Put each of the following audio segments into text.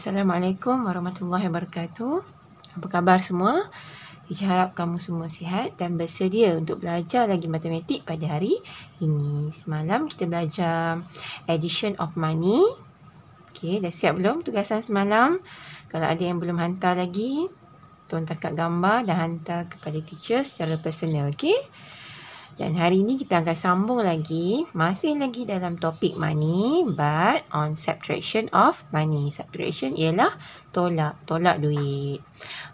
Assalamualaikum warahmatullahi wabarakatuh Apa khabar semua? Cici harap kamu semua sihat dan bersedia untuk belajar lagi matematik pada hari ini Semalam kita belajar addition of money Okay, dah siap belum tugasan semalam? Kalau ada yang belum hantar lagi Tuan tangkap gambar dan hantar kepada teacher secara personal, okay? Dan hari ini kita akan sambung lagi, masih lagi dalam topik money but on subtraction of money. Subtraction ialah tolak, tolak duit.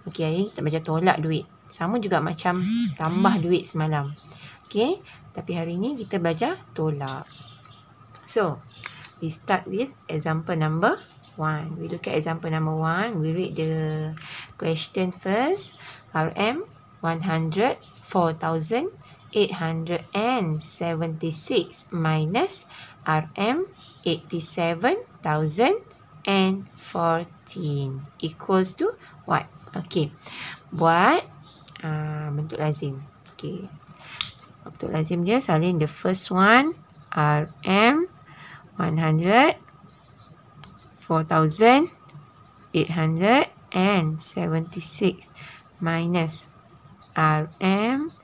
Okey, hari ini kita baca tolak duit. Sama juga macam tambah duit semalam. Okey, tapi hari ini kita baca tolak. So, we start with example number one. We look at example number one. We read the question first. RM 104,000 876 minus RM and 87,014 equals to what? Okay. Buat uh, bentuk lazim. Okay. Bentuk lazim dia salin the first one RM 104,876 minus RM 87,014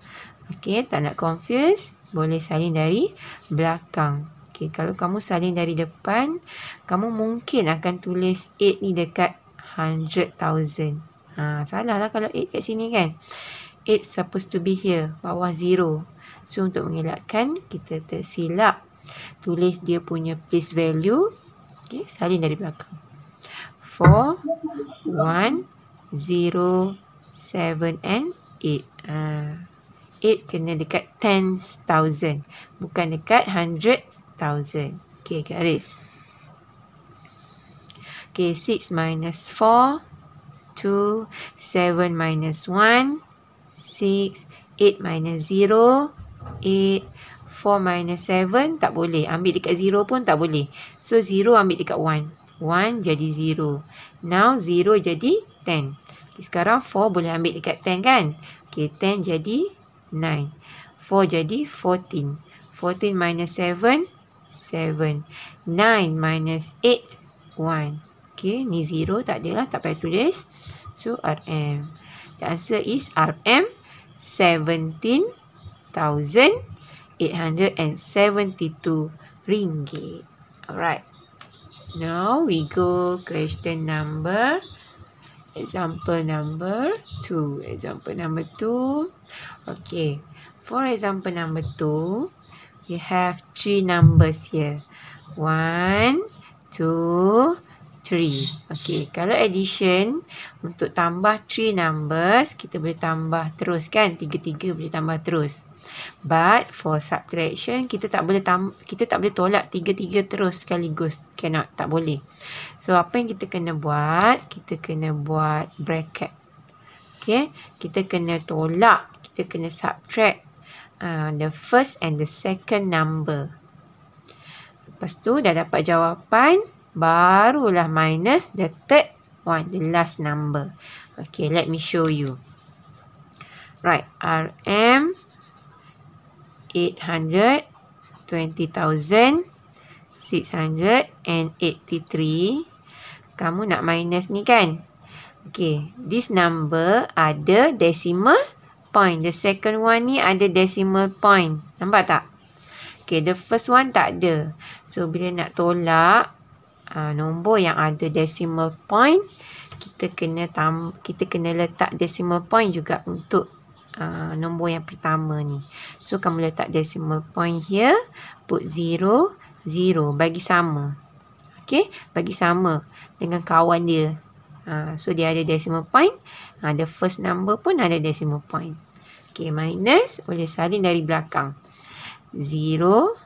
Okey, tak nak confuse, boleh salin dari belakang. Okey, kalau kamu salin dari depan, kamu mungkin akan tulis 8 ni dekat 100,000. Ha, salah lah kalau 8 kat sini kan. 8 supposed to be here, bawah 0. So, untuk mengelakkan, kita tersilap. Tulis dia punya place value. Okey, salin dari belakang. 4, 1, 0, 7 and 8. Ha, 8 kena dekat 10,000. Bukan dekat 100,000. Okay, garis. Okay, 6 minus 4, 2, 7 minus 1, 6, 8 minus 0, 8, 4 minus 7, tak boleh. Ambil dekat 0 pun tak boleh. So, 0 ambil dekat 1. 1 jadi 0. Now, 0 jadi 10. Okay, sekarang 4 boleh ambil dekat 10 kan? Okay, 10 jadi 9. 4 jadi 14. 14 minus 7, 7. 9 minus 8, 1. Okay, ni 0 tak lah, tak payah tulis. So, RM. The answer is RM 17,872 ringgit. Alright. Now, we go question number Example number 2. Example number 2. Okay. For example number 2, we have three numbers here. 1, 2, 3. Okay. Kalau addition, untuk tambah three numbers, kita boleh tambah terus kan? Tiga-tiga boleh tambah terus. But for subtraction kita tak boleh tam kita tak boleh tolak tiga-tiga terus sekaligus. Cannot, tak boleh. So apa yang kita kena buat? Kita kena buat bracket. Okay, kita kena tolak, kita kena subtract uh, the first and the second number. Lepas tu dah dapat jawapan, barulah minus the third one, the last number. Okay, let me show you. Right, RM 823 Kamu nak minus ni kan? Okay, this number ada decimal point. The second one ni ada decimal point. Nampak tak? Okay, the first one tak ada. So, bila nak tolak uh, nombor yang ada decimal point, kita kena tam kita kena letak decimal point juga untuk uh, nombor yang pertama ni. So, kamu letak decimal point here. Put 0, 0. Bagi sama. Okay? Bagi sama dengan kawan dia. Uh, so, dia ada decimal point. Uh, the first number pun ada decimal point. Okay, minus boleh salin dari belakang. 0,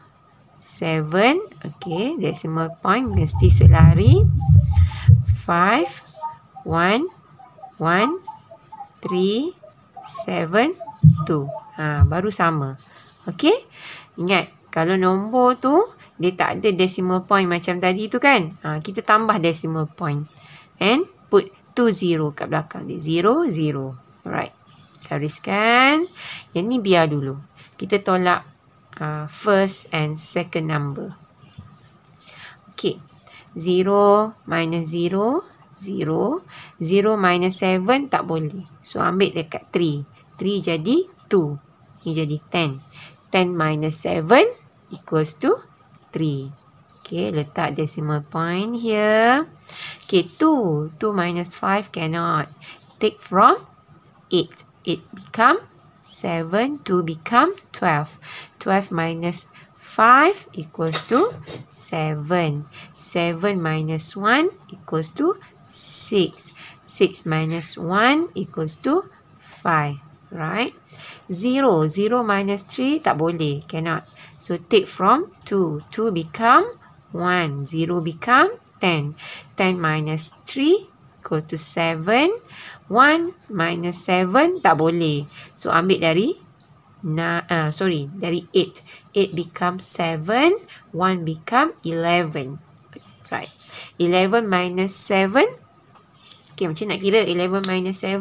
7. Okay, decimal point mesti selari. 5, 1, 1. 3, seven, two. Ha, baru sama. Okey? Ingat, kalau nombor tu, dia tak ada decimal point macam tadi tu kan? Ha, kita tambah decimal point. And put two zero kat belakang dia. Zero, zero. Alright. Hariskan. Yang ni biar dulu. Kita tolak uh, first and second number. Okey. Zero minus zero, zero. Zero minus seven, tak boleh. So, ambil dekat 3. 3 jadi 2. Ni jadi 10. 10 minus 7 equals to 3. Okay, letak decimal point here. Okay, 2. 2 minus 5 cannot. Take from 8. 8 become 7. 2 become 12. 12 minus 5 equals to 7. 7 minus 1 equals to 6. 6 minus 1 equals to 5. Right? 0. 0 minus 3 tak boleh. Cannot. So, take from 2. 2 become 1. 0 become 10. 10 minus 3 equals to 7. 1 minus 7 tak boleh. So, ambil dari Na, uh, sorry, dari 8. 8 become 7. 1 become 11. Right. 11 minus 7 Okay, macam nak kira 11 minus 7.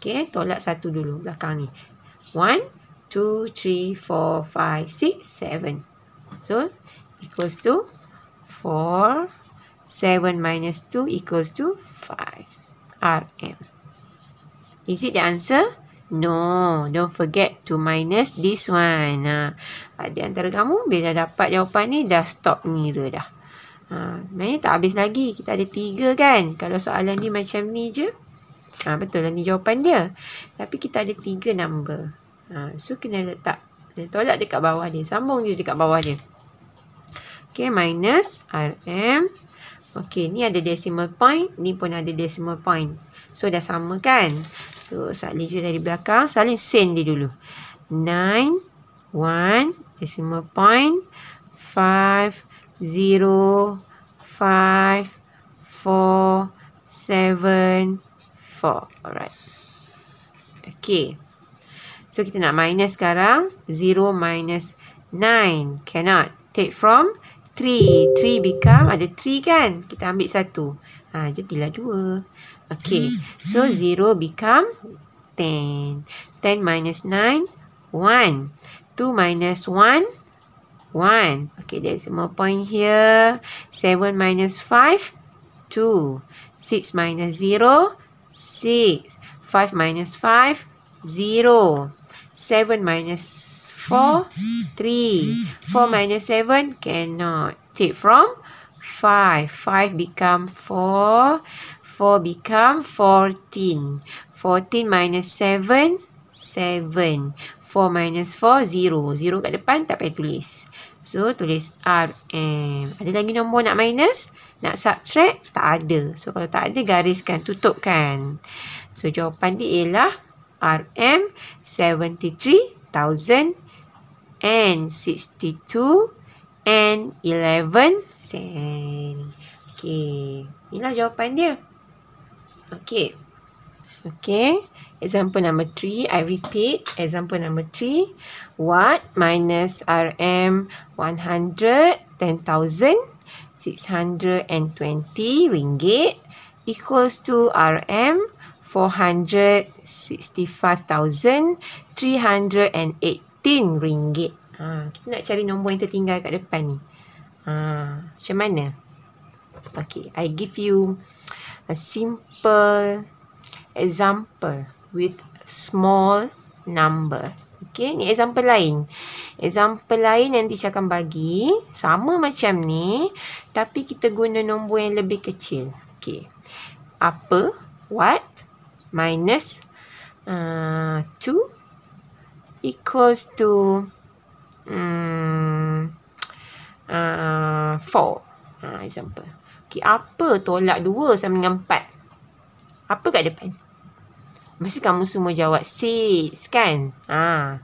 Okay, tolak 1 dulu belakang ni. 1, 2, 3, 4, 5, 6, 7. So, equals to 4, 7 minus 2 equals to 5 RM. Is it the answer? No, don't forget to minus this one. Ha. Di antara kamu, bila dapat jawapan ni, dah stop ngira dah. Ha, maknanya tak habis lagi. Kita ada tiga kan. Kalau soalan ni macam ni je. Ha, betul lah ni jawapan dia. Tapi kita ada tiga number. Ha, so kena letak. Kena tolak dekat bawah dia. Sambung je dekat bawah dia. Okay minus RM. Okay ni ada decimal point. Ni pun ada decimal point. So dah sama kan. So salin je dari belakang. Salin sen dia dulu. 9. 1. Decimal point. 5. 5 zero, five, four, seven, four. Alright. Okay. So, kita nak minus sekarang. Zero minus nine. Cannot. Take from three. Three become, ada three kan? Kita ambil satu. Ha, jadilah dua. Okay. So, zero become ten. Ten minus nine, one. Two minus one, 1. Okay, that's more point here. 7 minus 5, 2. 6 minus 0, 6. 5 minus 5, 0. 7 minus 4, 3. 4 minus 7, cannot. Take from 5. 5 become 4. 4 become 14. 14 minus 7, 7. 4 minus 4, 0. 0 kat depan tak payah tulis. So, tulis RM. Ada lagi nombor nak minus? Nak subtract? Tak ada. So, kalau tak ada, gariskan, tutupkan. So, jawapan dia ialah RM73,062 and and 11 sen. Okay. Inilah jawapan dia. Okay. Okay example number 3 I repeat example number 3 what minus RM 100, 110,620 ringgit equals to RM 465,318 ringgit ha, kita nak cari nombor yang tertinggal kat depan ni ha, macam mana okay I give you a simple example with small number. Okay, ni example lain. Example lain yang teacher akan bagi. Sama macam ni. Tapi kita guna nombor yang lebih kecil. Okay. Apa? What? Minus 2 uh, equals to 4. Um, mm, uh, uh, example. Okay, apa tolak 2 sama dengan 4? Apa kat depan? Mesti kamu semua jawab six kan? Ha.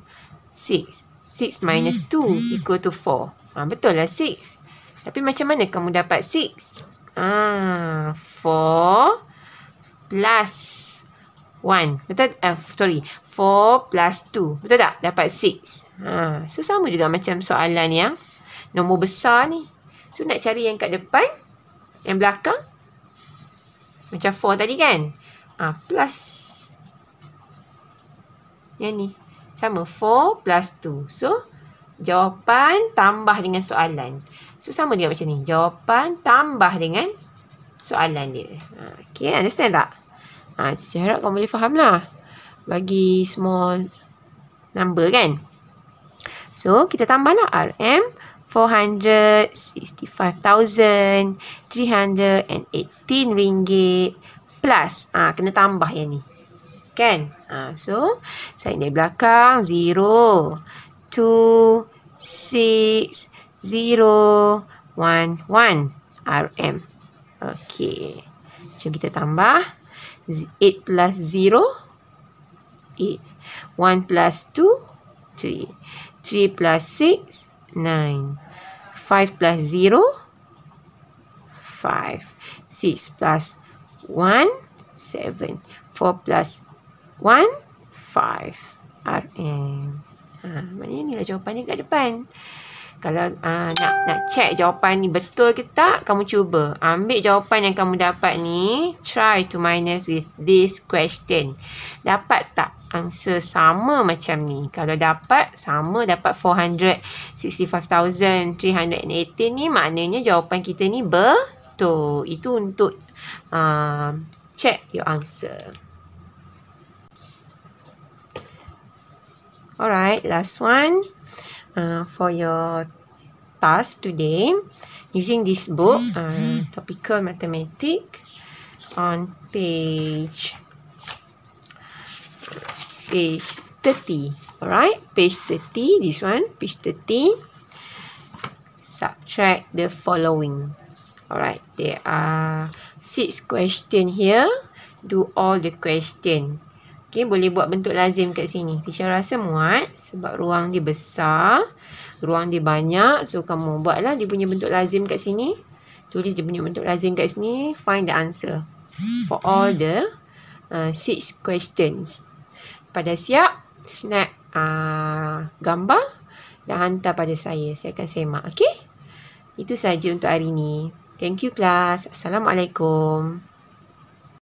Six. Six minus hmm. two equal to four. Ha, betul lah six. Tapi macam mana kamu dapat six? Ha. Four plus one. Betul? Eh, sorry. Four plus two. Betul tak? Dapat six. Ha. So, sama juga macam soalan yang nombor besar ni. So, nak cari yang kat depan. Yang belakang. Macam four tadi kan? Ha, plus yang ni. Sama 4 plus 2. So, jawapan tambah dengan soalan. So, sama dia macam ni. Jawapan tambah dengan soalan dia. Ha, okay, understand tak? Ha, cik harap kau boleh faham lah. Bagi small number kan. So, kita tambahlah RM 465,318 ringgit plus. Ah, kena tambah yang ni kan? Uh, so, saya naik belakang. 0, 2, 6, 0, 1, 1, RM. Okay. Jom kita tambah. 8 plus 0, 8. 1 plus 2, 3. 3 plus 6, 9. 5 plus 0, 5. 6 plus 1, 7. 4 plus 2, 1.5 RM. Ha, maknanya lah jawapan jawapannya kat depan. Kalau uh, nak nak check jawapan ni betul ke tak, kamu cuba. Ambil jawapan yang kamu dapat ni, try to minus with this question. Dapat tak answer sama macam ni? Kalau dapat, sama dapat 465,318 ni, maknanya jawapan kita ni betul. Itu untuk uh, check your answer. Alright, last one uh, for your task today using this book, uh, Topical Mathematics on page page 30. Alright, page 30, this one, page 30. Subtract the following. Alright, there are six questions here. Do all the questions. Okey, boleh buat bentuk lazim kat sini. Tisha rasa muat sebab ruang dia besar. Ruang dia banyak. So, kamu buatlah dia punya bentuk lazim kat sini. Tulis dia punya bentuk lazim kat sini. Find the answer for all the uh, six questions. Pada siap, snap uh, gambar dan hantar pada saya. Saya akan semak. Okey? Itu saja untuk hari ini. Thank you, class. Assalamualaikum.